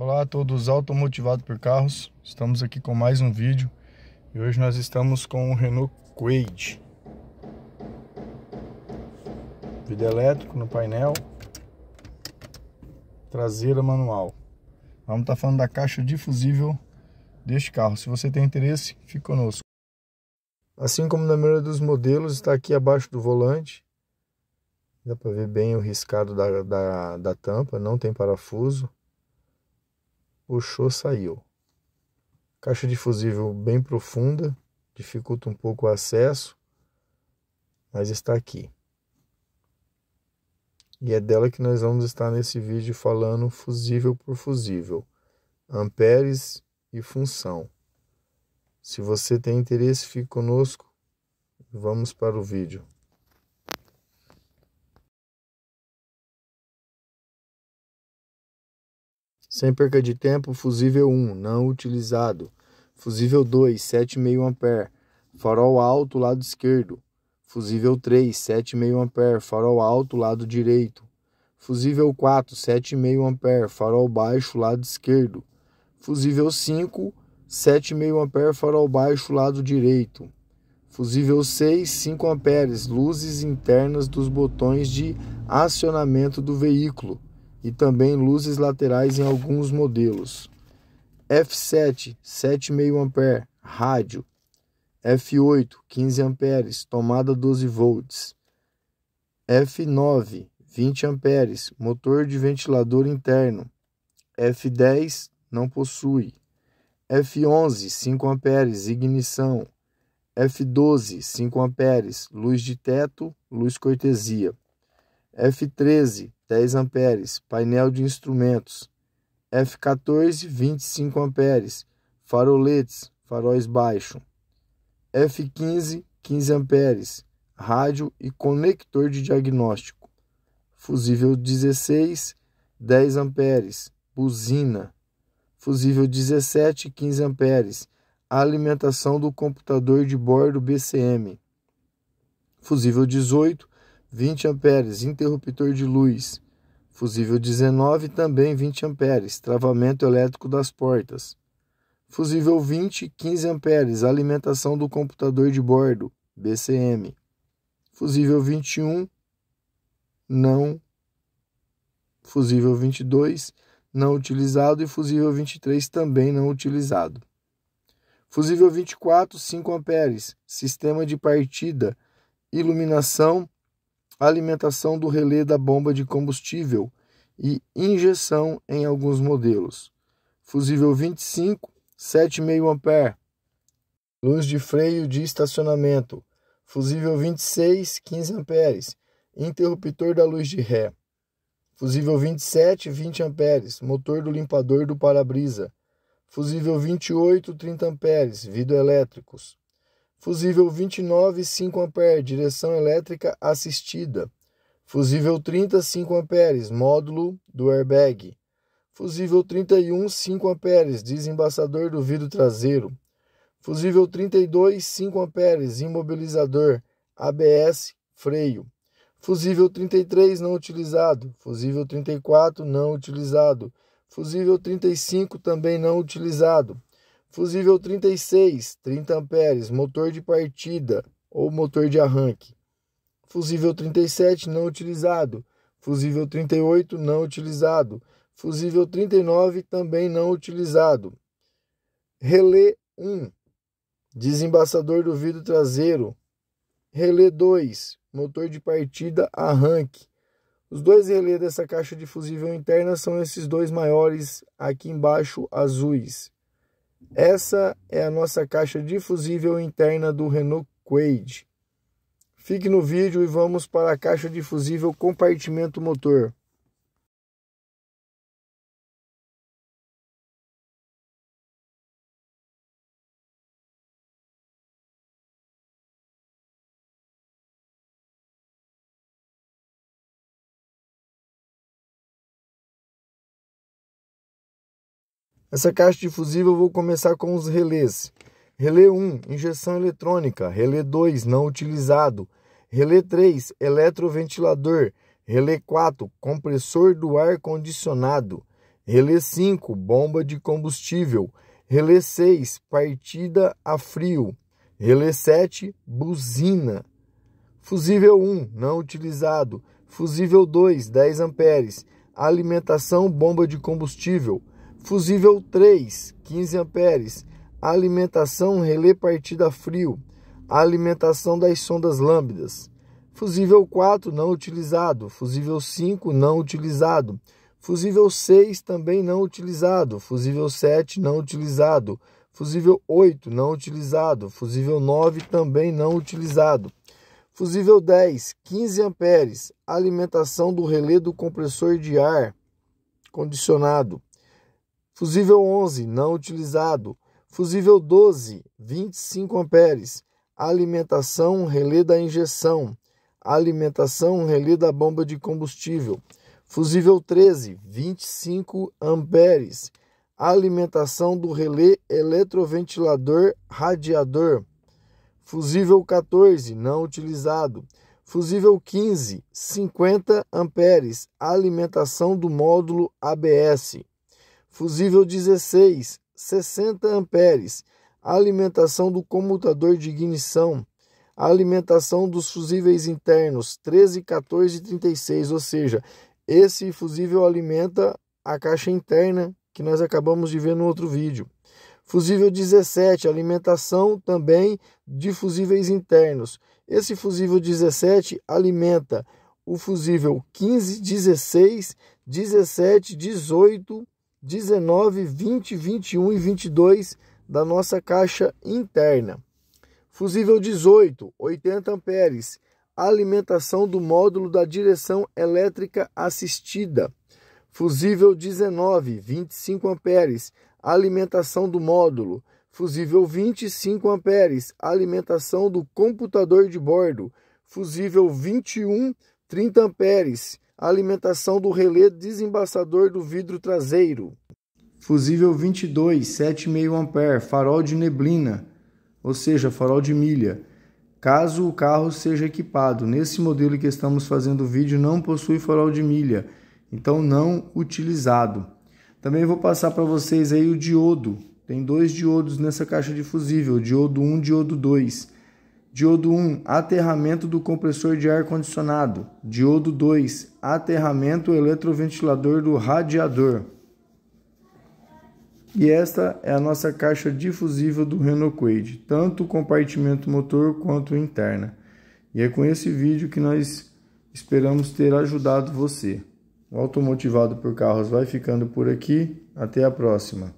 Olá a todos automotivados por carros, estamos aqui com mais um vídeo e hoje nós estamos com o Renault Quaid Vida elétrico no painel, traseira manual Vamos estar tá falando da caixa difusível deste carro, se você tem interesse, fique conosco Assim como na maioria dos modelos, está aqui abaixo do volante Dá para ver bem o riscado da, da, da tampa, não tem parafuso o show saiu. Caixa de fusível bem profunda, dificulta um pouco o acesso, mas está aqui. E é dela que nós vamos estar nesse vídeo falando fusível por fusível, amperes e função. Se você tem interesse, fique conosco. Vamos para o vídeo. Sem perca de tempo, fusível 1, não utilizado. Fusível 2, 7,5 A. Farol alto, lado esquerdo. Fusível 3, 7,5 A. Farol alto, lado direito. Fusível 4, 7,5 A. Farol baixo, lado esquerdo. Fusível 5, 7,5 A. Farol baixo, lado direito. Fusível 6, 5 amperes. Luzes internas dos botões de acionamento do veículo e também luzes laterais em alguns modelos. F7 7,5 A, rádio. F8 15 A, tomada 12 volts. F9 20 A, motor de ventilador interno. F10 não possui. F11 5 A, ignição. F12 5 A, luz de teto, luz cortesia. F13 10 amperes, painel de instrumentos, F14 25 amperes, faroletes, faróis baixo, F15 15 amperes, rádio e conector de diagnóstico, fusível 16 10 amperes, buzina, fusível 17 15 amperes, alimentação do computador de bordo BCM, fusível 18 20 amperes, interruptor de luz, fusível 19 também 20 amperes, travamento elétrico das portas. Fusível 20, 15 amperes, alimentação do computador de bordo, BCM. Fusível 21, não. Fusível 22, não utilizado e fusível 23 também não utilizado. Fusível 24, 5 amperes, sistema de partida, iluminação alimentação do relé da bomba de combustível e injeção em alguns modelos. Fusível 25, 7,5 A. Luz de freio de estacionamento. Fusível 26, 15 A. Interruptor da luz de ré. Fusível 27, 20 A. Motor do limpador do para-brisa. Fusível 28, 30 A. Vidro elétricos. Fusível 29, 5 A, direção elétrica assistida. Fusível 30, 5 A, módulo do airbag. Fusível 31, 5 A, desembaçador do vidro traseiro. Fusível 32, 5 amperes, imobilizador, ABS, freio. Fusível 33 não utilizado, fusível 34 não utilizado, fusível 35 também não utilizado. Fusível 36, 30 amperes, motor de partida ou motor de arranque. Fusível 37 não utilizado, fusível 38 não utilizado, fusível 39 também não utilizado. Relé 1, desembaçador do vidro traseiro. Relé 2, motor de partida arranque. Os dois relés dessa caixa de fusível interna são esses dois maiores aqui embaixo azuis. Essa é a nossa caixa difusível interna do Renault Quade. Fique no vídeo e vamos para a caixa difusível compartimento motor. Essa caixa difusiva eu vou começar com os relés. Relé 1, injeção eletrônica. Relé 2, não utilizado. Relé 3, eletroventilador. Relé 4, compressor do ar condicionado. Relé 5, bomba de combustível. Relé 6, partida a frio. Relé 7, buzina. Fusível 1, não utilizado. Fusível 2, 10 amperes. Alimentação, bomba de combustível. Fusível 3, 15 amperes. Alimentação relé partida frio. Alimentação das sondas lâmbidas. Fusível 4 não utilizado. Fusível 5 não utilizado. Fusível 6 também não utilizado. Fusível 7 não utilizado. Fusível 8 não utilizado. Fusível 9 também não utilizado. Fusível 10, 15 amperes. Alimentação do relé do compressor de ar condicionado. Fusível 11, não utilizado. Fusível 12, 25 amperes. Alimentação relé da injeção. Alimentação relé da bomba de combustível. Fusível 13, 25 amperes. Alimentação do relé eletroventilador radiador. Fusível 14, não utilizado. Fusível 15, 50 amperes. Alimentação do módulo ABS. Fusível 16, 60 amperes. Alimentação do comutador de ignição. Alimentação dos fusíveis internos 13, 14 e 36, ou seja, esse fusível alimenta a caixa interna que nós acabamos de ver no outro vídeo. Fusível 17, alimentação também de fusíveis internos. Esse fusível 17 alimenta o fusível 15, 16, 17, 18 19, 20, 21 e 22 da nossa caixa interna. Fusível 18, 80 amperes, alimentação do módulo da direção elétrica assistida. Fusível 19, 25 amperes, alimentação do módulo. Fusível 25 amperes, alimentação do computador de bordo. Fusível 21, 30 amperes, alimentação do relé desembaçador do vidro traseiro. Fusível 22, 7,5 A, farol de neblina, ou seja, farol de milha. Caso o carro seja equipado, nesse modelo que estamos fazendo o vídeo não possui farol de milha, então não utilizado. Também vou passar para vocês aí o diodo. Tem dois diodos nessa caixa de fusível, diodo 1 diodo 2. Diodo 1, aterramento do compressor de ar condicionado. Diodo 2, aterramento eletroventilador do radiador. E esta é a nossa caixa difusiva do Renoquade, tanto o compartimento motor quanto interna. E é com esse vídeo que nós esperamos ter ajudado você. O Automotivado por Carros vai ficando por aqui. Até a próxima.